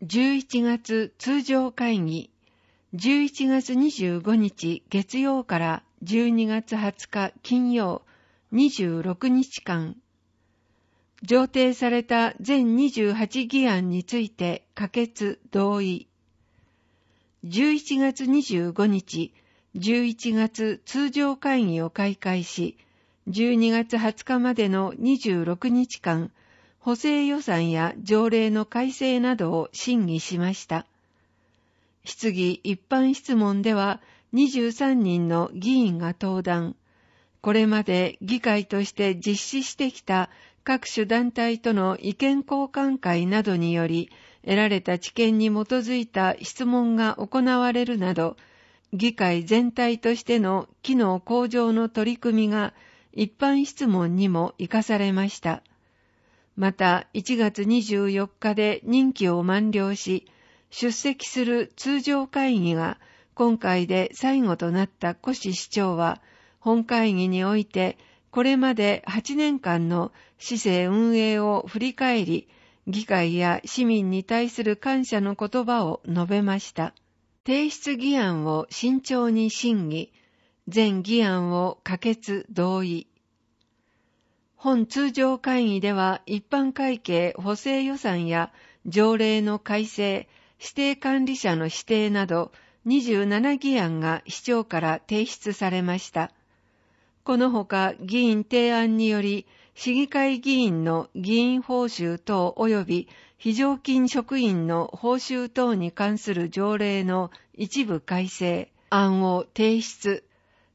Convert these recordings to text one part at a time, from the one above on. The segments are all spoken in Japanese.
11月通常会議11月25日月曜から12月20日金曜26日間上呈された全28議案について可決同意11月25日11月通常会議を開会し12月20日までの26日間補正予算や条例の改正などを審議しました。質疑一般質問では23人の議員が登壇。これまで議会として実施してきた各種団体との意見交換会などにより得られた知見に基づいた質問が行われるなど、議会全体としての機能向上の取り組みが一般質問にも活かされました。また1月24日で任期を満了し、出席する通常会議が今回で最後となった古市市長は、本会議において、これまで8年間の市政運営を振り返り、議会や市民に対する感謝の言葉を述べました。提出議案を慎重に審議、全議案を可決同意。本通常会議では一般会計補正予算や条例の改正、指定管理者の指定など27議案が市長から提出されました。このほか議員提案により市議会議員の議員報酬等及び非常勤職員の報酬等に関する条例の一部改正案を提出、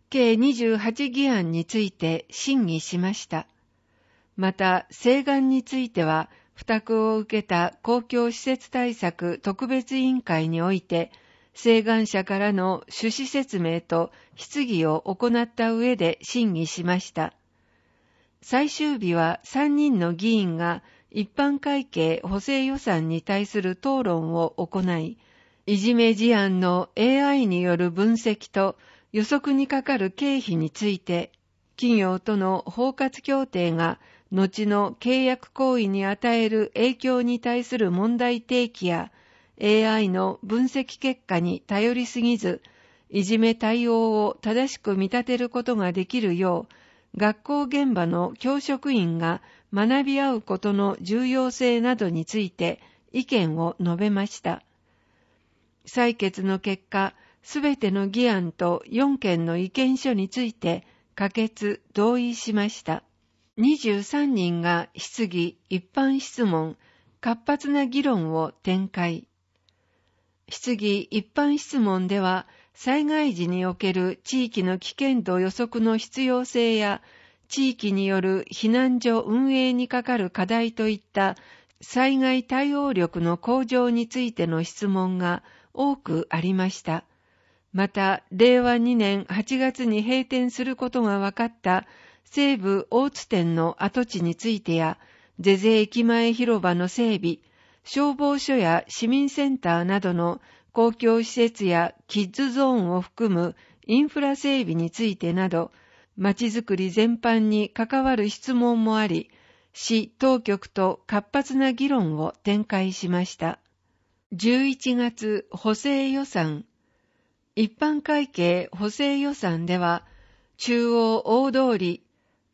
計28議案について審議しました。また、請願については、付託を受けた公共施設対策特別委員会において、請願者からの趣旨説明と質疑を行った上で審議しました。最終日は3人の議員が一般会計補正予算に対する討論を行い、いじめ事案の AI による分析と予測にかかる経費について、企業との包括協定が後の契約行為に与える影響に対する問題提起や AI の分析結果に頼りすぎず、いじめ対応を正しく見立てることができるよう、学校現場の教職員が学び合うことの重要性などについて意見を述べました。採決の結果、すべての議案と4件の意見書について可決・同意しました。23人が質疑、一般質問、活発な議論を展開。質疑、一般質問では、災害時における地域の危険度予測の必要性や、地域による避難所運営にかかる課題といった災害対応力の向上についての質問が多くありました。また、令和2年8月に閉店することが分かった西部大津店の跡地についてや、是々駅前広場の整備、消防署や市民センターなどの公共施設やキッズゾーンを含むインフラ整備についてなど、街づくり全般に関わる質問もあり、市当局と活発な議論を展開しました。11月補正予算一般会計補正予算では、中央大通り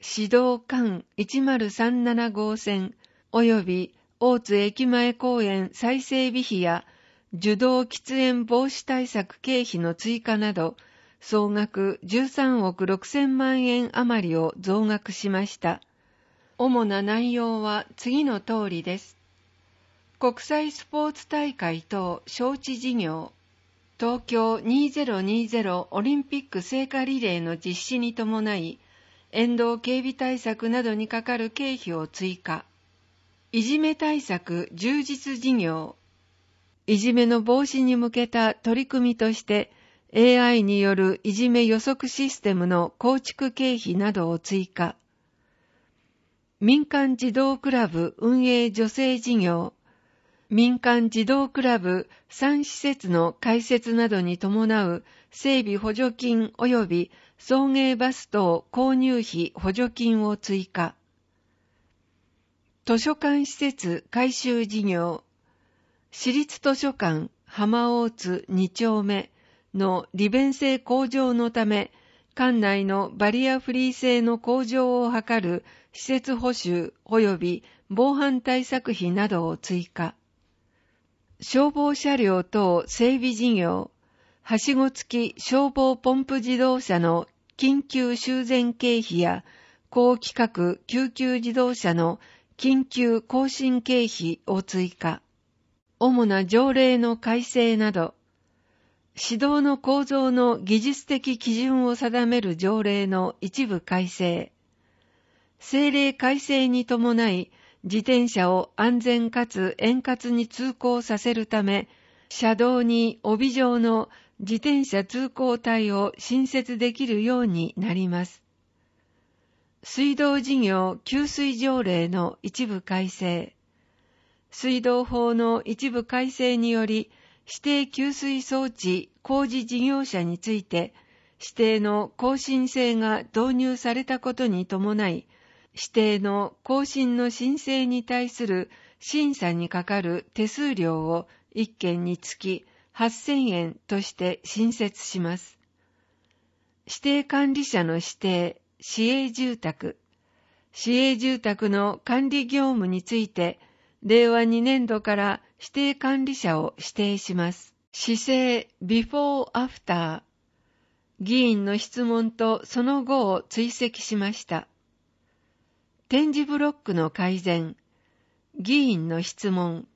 指導館1 0 3 7号線及び大津駅前公園再整備費や受動喫煙防止対策経費の追加など総額13億6000万円余りを増額しました。主な内容は次の通りです。国際スポーツ大会等招致事業、東京2020オリンピック聖火リレーの実施に伴い、沿道警備対策などにかかる経費を追加いじめ対策充実事業いじめの防止に向けた取り組みとして AI によるいじめ予測システムの構築経費などを追加民間児童クラブ運営助成事業民間児童クラブ3施設の開設などに伴う整備補助金及び送迎バス等購入費補助金を追加。図書館施設改修事業。私立図書館浜大津2丁目の利便性向上のため、館内のバリアフリー性の向上を図る施設補修及び防犯対策費などを追加。消防車両等整備事業、はしご付き消防ポンプ自動車の緊急修繕経費や、高規格救急自動車の緊急更新経費を追加。主な条例の改正など、指導の構造の技術的基準を定める条例の一部改正、政令改正に伴い、自転車を安全かつ円滑に通行させるため、車道に帯状の自転車通行帯を新設できるようになります。水道事業給水条例の一部改正。水道法の一部改正により、指定給水装置工事事業者について、指定の更新制が導入されたことに伴い、指定の更新の申請に対する審査にかかる手数料を1件につき8000円として新設します。指定管理者の指定、市営住宅、市営住宅の管理業務について、令和2年度から指定管理者を指定します。市政ビフォーアフター。議員の質問とその後を追跡しました。点字ブロックの改善、議員の質問、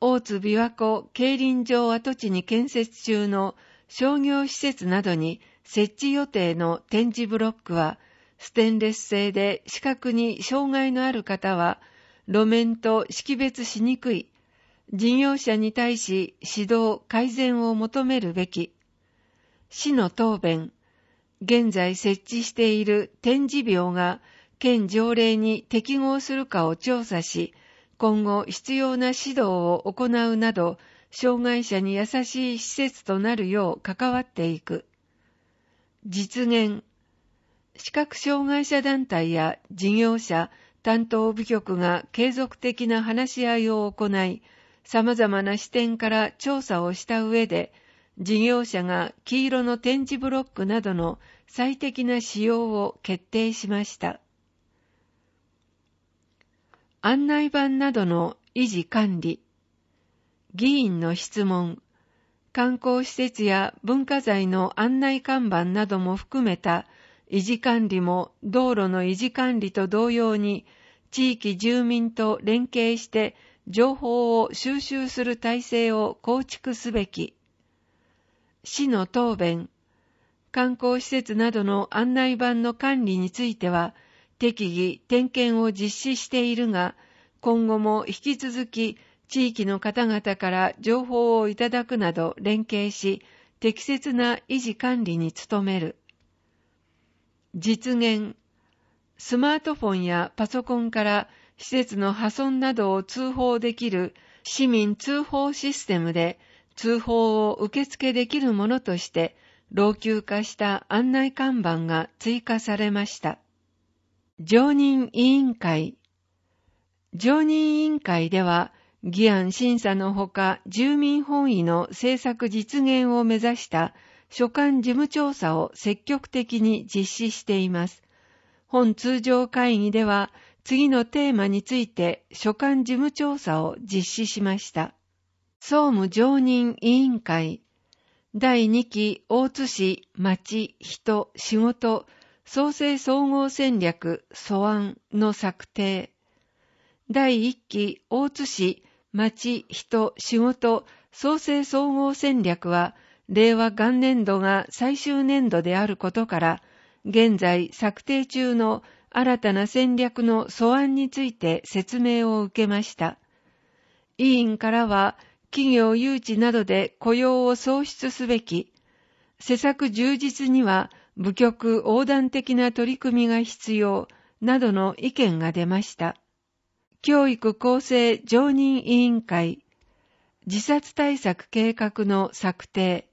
大津琵琶湖競輪場跡地に建設中の商業施設などに設置予定の点字ブロックは、ステンレス製で視覚に障害のある方は、路面と識別しにくい、事業者に対し指導、改善を求めるべき、市の答弁、現在設置している点字病が県条例に適合するかを調査し、今後必要な指導を行うなど、障害者に優しい施設となるよう関わっていく。実現。視覚障害者団体や事業者、担当部局が継続的な話し合いを行い、様々な視点から調査をした上で、事業者が黄色の展示ブロックなどの最適な使用を決定しました。案内板などの維持管理、議員の質問、観光施設や文化財の案内看板なども含めた維持管理も道路の維持管理と同様に地域住民と連携して情報を収集する体制を構築すべき。市の答弁、観光施設などの案内板の管理については適宜点検を実施しているが、今後も引き続き地域の方々から情報をいただくなど連携し、適切な維持管理に努める。実現。スマートフォンやパソコンから施設の破損などを通報できる市民通報システムで通報を受付できるものとして老朽化した案内看板が追加されました。常任委員会。常任委員会では、議案審査のほか、住民本位の政策実現を目指した所管事務調査を積極的に実施しています。本通常会議では、次のテーマについて所管事務調査を実施しました。総務常任委員会第2期大津市町人仕事創生総合戦略素案の策定、第1期大津市町人仕事創生総合戦略は、令和元年度が最終年度であることから、現在策定中の新たな戦略の素案について説明を受けました。委員からは、企業誘致などで雇用を創出すべき、施策充実には部局横断的な取り組みが必要などの意見が出ました。教育厚生常任委員会、自殺対策計画の策定、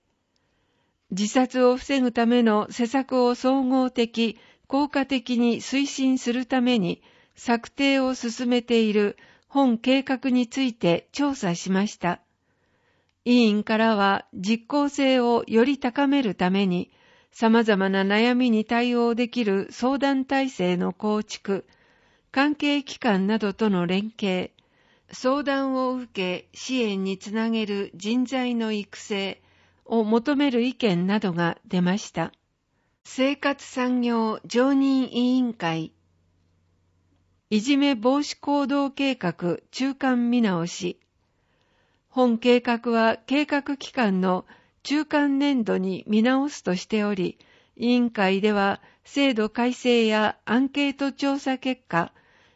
自殺を防ぐための施策を総合的、効果的に推進するために策定を進めている本計画について調査しました。委員からは実効性をより高めるために様々な悩みに対応できる相談体制の構築、関係機関などとの連携、相談を受け支援につなげる人材の育成を求める意見などが出ました。生活産業常任委員会いじめ防止行動計画中間見直し本計画は計画機関の中間年度に見直すとしており、委員会では制度改正やアンケート調査結果、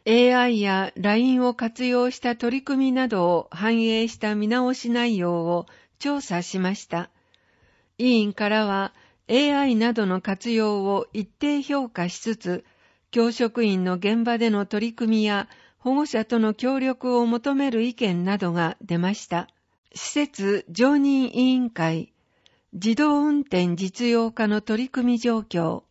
AI や LINE を活用した取り組みなどを反映した見直し内容を調査しました。委員からは AI などの活用を一定評価しつつ、教職員の現場での取り組みや保護者との協力を求める意見などが出ました。施設常任委員会自動運転実用化の取り組み状況。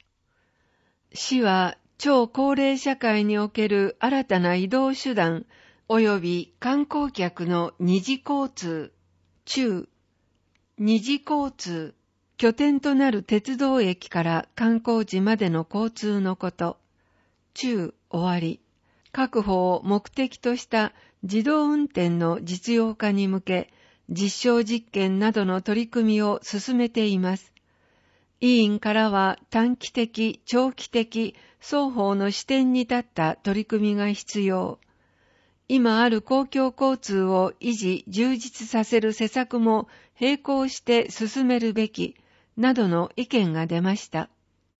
市は超高齢社会における新たな移動手段及び観光客の二次交通、中、二次交通、拠点となる鉄道駅から観光地までの交通のこと、中、終わり、確保を目的とした自動運転の実用化に向け、実証実験などの取り組みを進めています。委員からは短期的、長期的、双方の視点に立った取り組みが必要。今ある公共交通を維持、充実させる施策も並行して進めるべき、などの意見が出ました。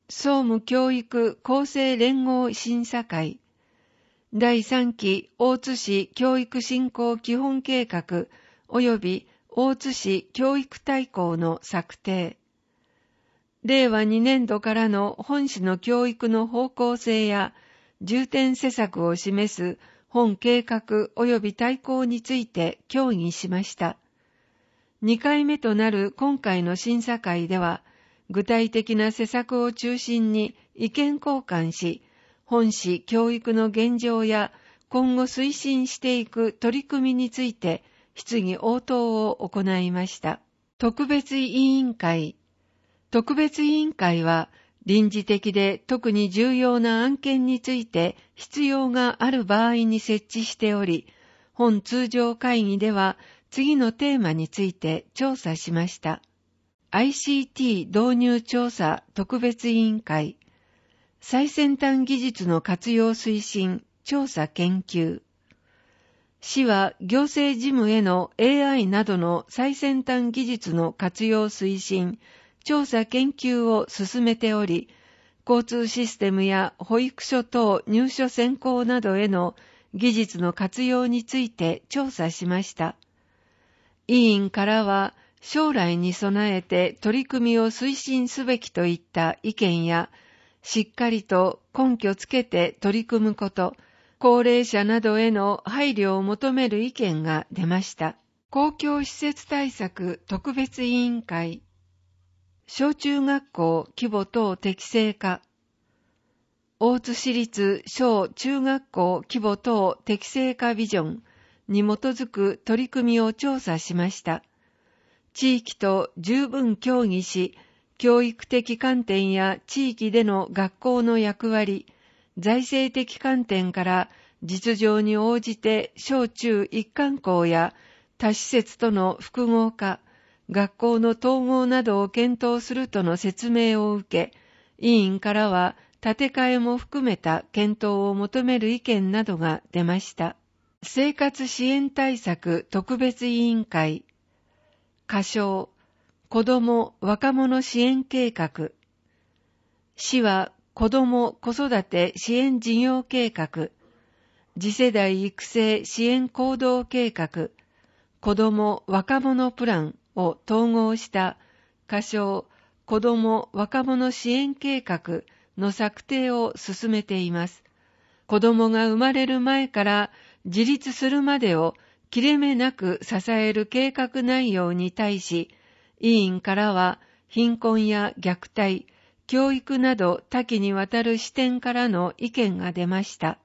総務教育厚生連合審査会第3期大津市教育振興基本計画及び大津市教育大綱の策定、令和2年度からの本市の教育の方向性や重点施策を示す本計画及び大綱について協議しました。2回目となる今回の審査会では、具体的な施策を中心に意見交換し、本市教育の現状や今後推進していく取り組みについて質疑応答を行いました。特別委員会。特別委員会は臨時的で特に重要な案件について必要がある場合に設置しており、本通常会議では次のテーマについて調査しました。ICT 導入調査特別委員会最先端技術の活用推進調査研究市は行政事務への AI などの最先端技術の活用推進、調査研究を進めており、交通システムや保育所等入所選考などへの技術の活用について調査しました。委員からは、将来に備えて取り組みを推進すべきといった意見や、しっかりと根拠つけて取り組むこと、高齢者などへの配慮を求める意見が出ました。公共施設対策特別委員会、小中学校規模等適正化、大津市立小中学校規模等適正化ビジョンに基づく取り組みを調査しました。地域と十分協議し、教育的観点や地域での学校の役割、財政的観点から実情に応じて小中一貫校や他施設との複合化、学校の統合などを検討するとの説明を受け、委員からは建て替えも含めた検討を求める意見などが出ました。生活支援対策特別委員会、歌唱、子ども・若者支援計画、市は子ども・子育て支援事業計画、次世代育成支援行動計画、子ども・若者プランを統合した仮称子ども・若者支援計画の策定を進めています。子どもが生まれる前から自立するまでを切れ目なく支える計画内容に対し、委員からは貧困や虐待、教育など多岐にわたる視点からの意見が出ました。